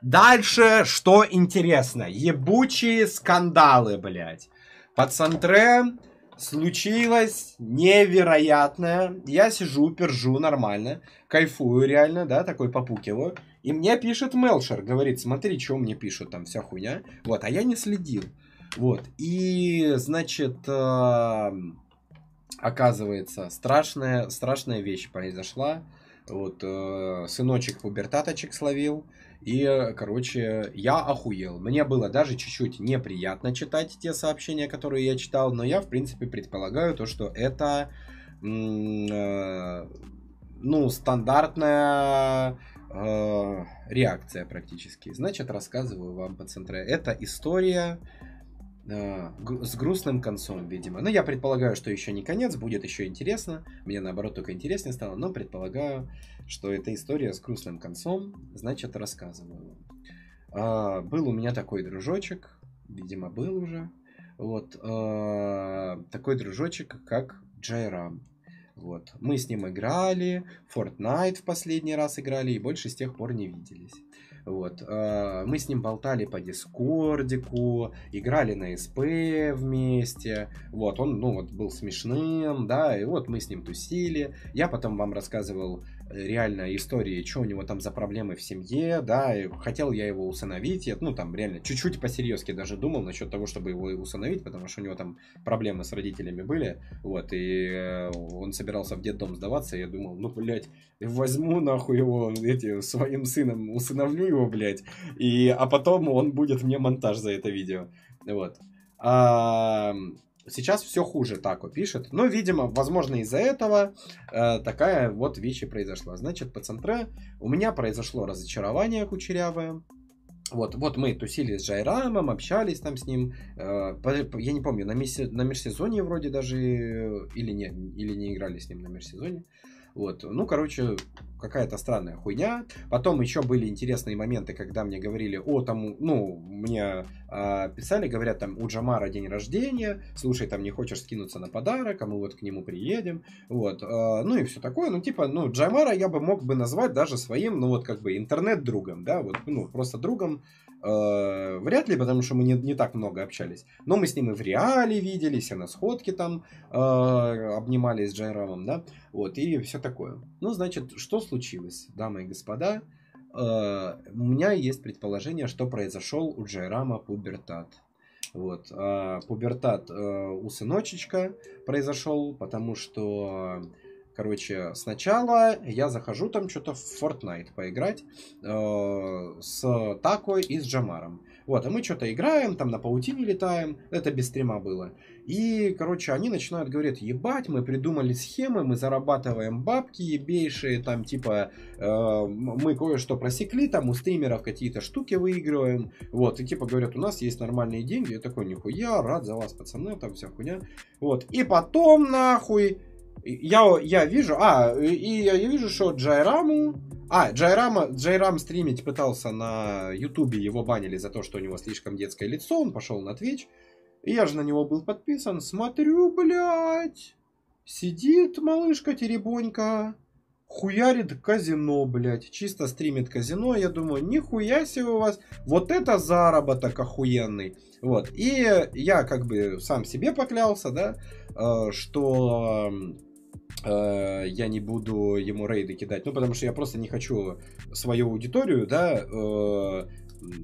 Дальше, что интересно, ебучие скандалы, блядь. Под Сантре случилось невероятное. Я сижу, пержу нормально, кайфую реально, да, такой попукиваю. И мне пишет Мелшер, говорит, смотри, что мне пишут, там вся хуйня. Вот, а я не следил. Вот, и, значит, э, оказывается, страшная, страшная вещь произошла. Вот, э, сыночек пубертаточек словил. И, э, короче, я охуел. Мне было даже чуть-чуть неприятно читать те сообщения, которые я читал, но я, в принципе, предполагаю то, что это, э, ну, стандартная э, реакция практически. Значит, рассказываю вам по центре. Это история а, с грустным концом, видимо. Но я предполагаю, что еще не конец, будет еще интересно. Мне наоборот только интереснее стало, но предполагаю, что эта история с грустным концом, значит, рассказываю. А, был у меня такой дружочек, видимо, был уже. Вот а, такой дружочек, как Джайрам. Вот. Мы с ним играли, Fortnite в последний раз играли и больше с тех пор не виделись. Вот. А, мы с ним болтали по дискордику, играли на СП вместе. Вот, он, ну, вот был смешным, да, и вот мы с ним тусили. Я потом вам рассказывал реальная история, что у него там за проблемы в семье, да, и хотел я его усыновить, я, ну, там, реально, чуть-чуть посерьезки даже думал насчет того, чтобы его усыновить, потому что у него там проблемы с родителями были, вот, и э, он собирался в детдом сдаваться, и я думал, ну, блядь, возьму нахуй его, эти, своим сыном усыновлю его, блядь, и, а потом он будет мне монтаж за это видео, вот. А, сейчас все хуже, так вот пишет. Но, видимо, возможно, из-за этого э, такая вот вещь и произошла. Значит, по центре у меня произошло разочарование кучерявое. Вот, вот мы тусили с Джайрамом, общались там с ним. Э, я не помню, на, меся, на межсезонье вроде даже э, или нет, или не играли с ним на межсезонье. Вот, ну, короче, какая-то странная хуйня. Потом еще были интересные моменты, когда мне говорили, о, там, ну, мне э, писали, говорят, там, у Джамара день рождения, слушай, там, не хочешь скинуться на подарок, а мы вот к нему приедем, вот, э, ну и все такое, ну, типа, ну, Джамара я бы мог бы назвать даже своим, ну, вот, как бы, интернет-другом, да, вот, ну, просто другом, Э, вряд ли, потому что мы не, не так много общались. Но мы с ним и в реале виделись, и на сходке там э, обнимались с Джайрамом, да, вот, и все такое. Ну, значит, что случилось, дамы и господа? Э, у меня есть предположение, что произошел у Джайрама пубертат. Вот, э, пубертат э, у сыночечка произошел, потому что Короче, сначала я захожу там что-то в Fortnite поиграть э, с такой и с Джамаром. Вот, а мы что-то играем, там на паутине летаем, это без стрима было. И, короче, они начинают говорить, ебать, мы придумали схемы, мы зарабатываем бабки ебейшие, там, типа, э, мы кое-что просекли, там, у стримеров какие-то штуки выигрываем, вот, и, типа, говорят, у нас есть нормальные деньги, я такой, нихуя, рад за вас, пацаны, там, вся хуйня, вот, и потом, нахуй, я, я вижу, а, и я вижу, что Джайраму, а, Джайрама, Джайрам стримить пытался на Ютубе, его банили за то, что у него слишком детское лицо, он пошел на Твич, и я же на него был подписан, смотрю, блядь, сидит малышка теребонька, хуярит казино, блядь, чисто стримит казино, я думаю, нихуя себе у вас, вот это заработок охуенный, вот, и я как бы сам себе поклялся, да, э, что Э, я не буду ему рейды кидать, ну, потому что я просто не хочу свою аудиторию, да, э,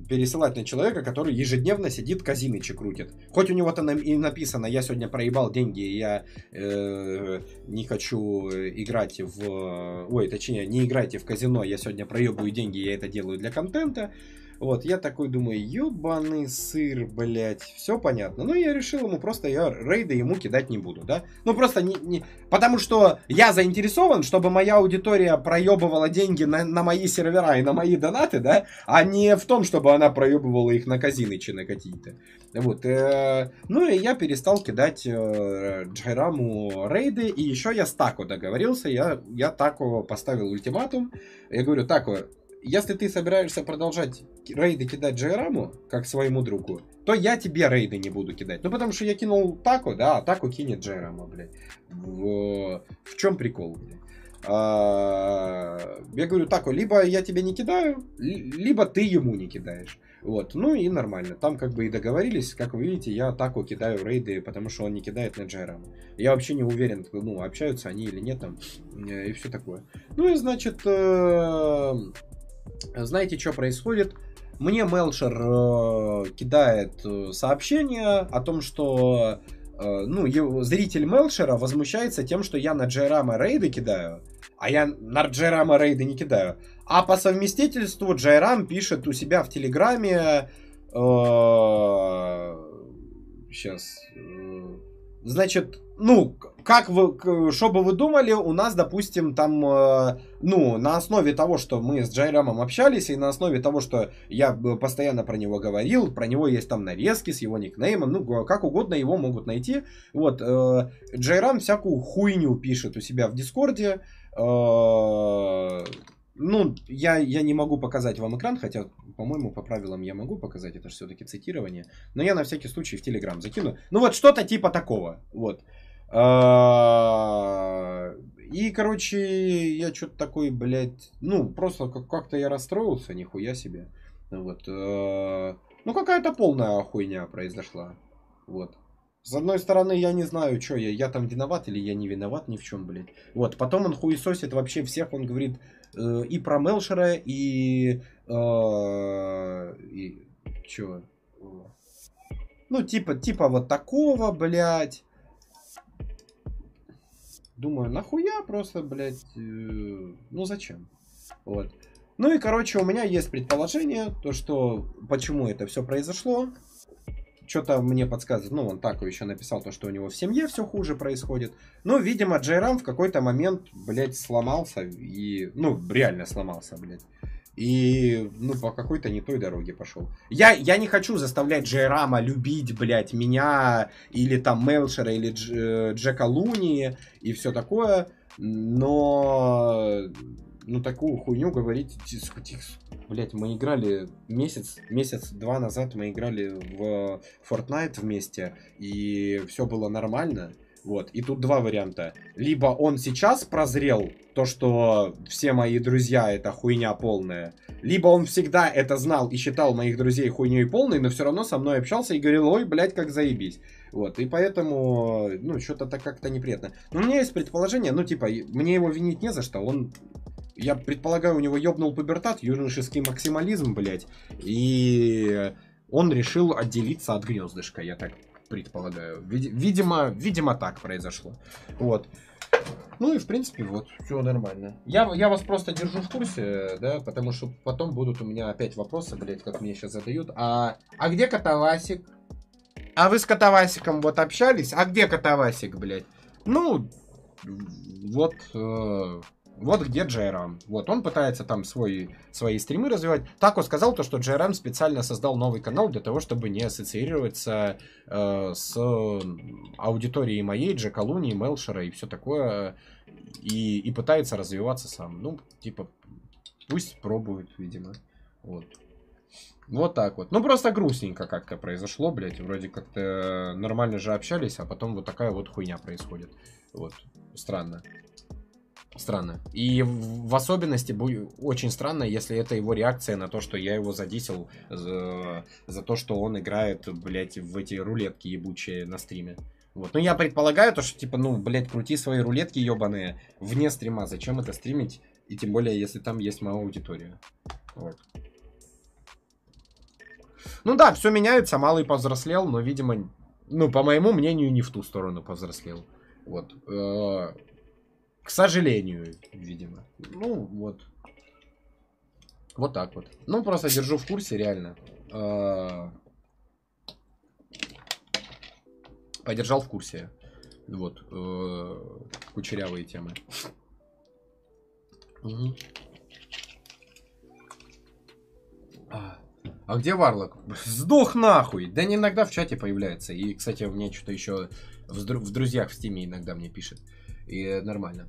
пересылать на человека, который ежедневно сидит казинычи крутит. Хоть у него там и написано, я сегодня проебал деньги, я э, не хочу играть в... Э, ой, точнее, не играйте в казино, я сегодня проебаю деньги, я это делаю для контента. Вот, я такой думаю, ебаный сыр, блядь, все понятно. Ну, я решил ему просто, я рейды ему кидать не буду, да? Ну, просто не... не... Потому что я заинтересован, чтобы моя аудитория проебывала деньги на, на мои сервера и на мои донаты, да? А не в том, чтобы она проебывала их на казинычины какие-то. Вот. Э, ну, и я перестал кидать э, Джайраму рейды, и еще я с Тако договорился, я, я Тако поставил ультиматум. Я говорю, Тако, если ты собираешься продолжать рейды кидать Джейраму, как своему другу, то я тебе рейды не буду кидать. Ну, потому что я кинул Таку, да, а Таку кинет Джейрама, блядь. В, в чем прикол, блядь? А, я говорю, Таку, либо я тебе не кидаю, либо ты ему не кидаешь. Вот, ну и нормально. Там как бы и договорились, как вы видите, я Таку кидаю рейды, потому что он не кидает на Джейрама. Я вообще не уверен, ну, общаются они или нет там, э, и все такое. Ну и значит... Э, знаете, что происходит? Мне Мелшер э, кидает э, сообщение о том, что э, ну, его, зритель Мелшера возмущается тем, что я на Джерама рейды кидаю, а я на Джерама рейды не кидаю. А по совместительству Джайрам пишет у себя в Телеграме... Э, сейчас. Э, значит, ну, как вы, что бы вы думали, у нас, допустим, там, э, ну, на основе того, что мы с Джайрамом общались, и на основе того, что я э, постоянно про него говорил, про него есть там нарезки с его никнеймом, ну, как угодно его могут найти. Вот, э, Джайрам всякую хуйню пишет у себя в Дискорде, ну, я, я не могу показать вам экран, хотя, по-моему, по правилам я могу показать, это же все-таки цитирование. Но я на всякий случай в Телеграм закину. Ну вот что-то типа такого, вот. А, и, короче, я что-то такой, блядь, ну, просто как-то я расстроился, нихуя себе. Вот. Э, ну, какая-то полная хуйня произошла. Вот. С одной стороны, я не знаю, что я, я там виноват или я не виноват ни в чем, блядь. Вот, потом он хуесосит вообще всех, он говорит э, и про Мелшера, и... Э, и чё? Ну, типа, типа вот такого, блядь. Думаю, нахуя просто, блядь, э, ну зачем? Вот. Ну и, короче, у меня есть предположение, то, что почему это все произошло. Что-то мне подсказывает, ну, он так еще написал, то, что у него в семье все хуже происходит. Ну, видимо, Джейрам в какой-то момент, блядь, сломался и... Ну, реально сломался, блядь. И, ну, по какой-то не той дороге пошел. Я, я не хочу заставлять Джейрама любить, блядь, меня, или там Мелшера, или Дж, э, Джека Луни, и все такое, но... Ну, такую хуйню говорить, Блять, мы играли месяц, месяц-два назад мы играли в Fortnite вместе, и все было нормально, вот, и тут два варианта. Либо он сейчас прозрел, то, что все мои друзья это хуйня полная. Либо он всегда это знал и считал моих друзей хуйней полной, но все равно со мной общался и говорил, ой, блядь, как заебись. Вот, и поэтому, ну, что-то так как-то неприятно. Но у меня есть предположение, ну, типа, мне его винить не за что, он я предполагаю, у него ёбнул пубертат, юношеский максимализм, блядь. И он решил отделиться от гнездышка, я так предполагаю. Вид видимо, видимо, так произошло. Вот. Ну и, в принципе, вот, все нормально. Я, я вас просто держу в курсе, да, потому что потом будут у меня опять вопросы, блядь, как мне сейчас задают. А, а где Катавасик? А вы с Катавасиком вот общались? А где Катавасик, блядь? Ну, вот... Э вот где Джейрам. Вот он пытается там свой, свои стримы развивать. Так Тако сказал то, что Джейрам специально создал новый канал для того, чтобы не ассоциироваться э, с аудиторией моей, Джекалуни, Мелшера и все такое. И, и пытается развиваться сам. Ну, типа, пусть пробует, видимо. Вот. Вот так вот. Ну, просто грустненько как-то произошло, блядь. Вроде как-то нормально же общались, а потом вот такая вот хуйня происходит. Вот. Странно. Странно. И в особенности будет очень странно, если это его реакция на то, что я его задисел за, за то, что он играет, блядь, в эти рулетки ебучие на стриме. Вот. Ну, я предполагаю то, что, типа, ну, блядь, крути свои рулетки ебаные вне стрима. Зачем это стримить? И тем более, если там есть моя аудитория. Вот. Ну да, все меняется, малый повзрослел, но, видимо, ну, по моему мнению, не в ту сторону повзрослел. Вот. Э, к сожалению, видимо. Ну, вот. Вот так вот. Ну, просто держу в курсе, реально. А, подержал в курсе. Вот. Э, кучерявые темы. А, а, где Варлок? Сдох нахуй! Да не иногда в чате появляется. И, кстати, у меня что-то еще в, друзьях в стиме иногда мне пишет. Э, и нормально.